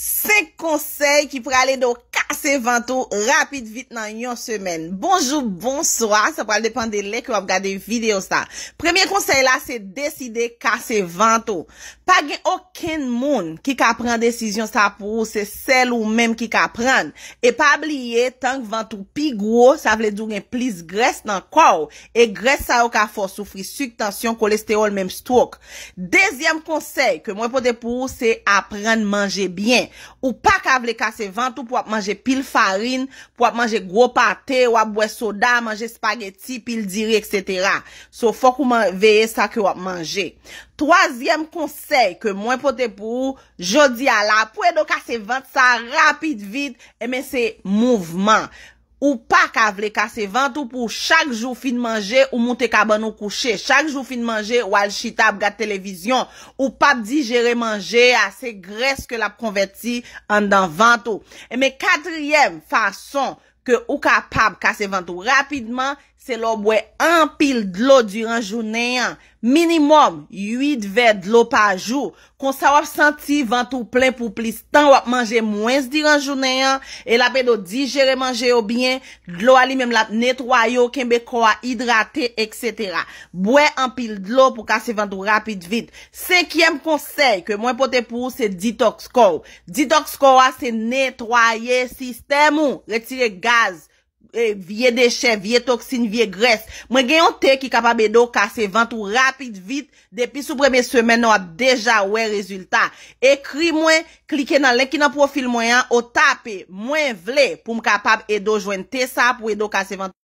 5 konsey ki pou alè nou kase vantou rapit vit nan yon semen. Bonjou, bonswa, sa pou alè depan de lek ou ap gade video sa. Premye konsey la se deside kase vantou. Pag gen oken moun ki ka pran desisyon sa pou ou se sel ou menm ki ka pran. E pa bliye, tank vantou pi gro, sa vle doun gen plis gres nan kou. E gres sa ou ka fosoufri, suktansyon, kolesterol, menm strok. Dezyem konsey ke mwen pote pou ou se apran manje bien. Ou pa ka vle kase vantou pou ap manje pil farin, pou ap manje gro pate, wap bwe soda, manje spageti, pil diri, etc. So fok ou veye sa ki wap manje. Toasyem konsey ke mwen pote pou, jodi ala, pou edo kase vant sa rapid vit, e eh men se mouvman. Ou pa kavle kase vant ou pou chak jou fin manje ou moute kaban ou kouche, chak jou fin manje ou al chitab gade televizyon, ou pa digere manje a se greske lap konverti an dan vant ou. E eh men katryem fason ke ou kapab kase vant ou rapidman, se lo bwe an pil dlo duran jounen an. Minimum 8 ver d'lo pa jou, kon sa wap santi vantou plen pou plis. Tan wap manje mwen se diran jounen an, e la pe do digere manje yo byen, d'lo ali mem lat netwayo, kembe kwa hidrate, etc. Bwe an pil d'lo pou kase vantou rapid vit. Sekyem konsey ke mwen pote pou se detox kwa. Detox kwa se netwaye sistem ou retire gaz. Eh, viye deche, viye toksin, viye gres Mwen genyon te ki kapab edo kase 20 ou rapid, vit Depi sou preme semen nou ap deja we rezultat Ekri mwen, klike nan leki nan profil mwen Ou tape mwen vle pou m kapab edo jwenn te sa Pou edo kase 20 ou rapid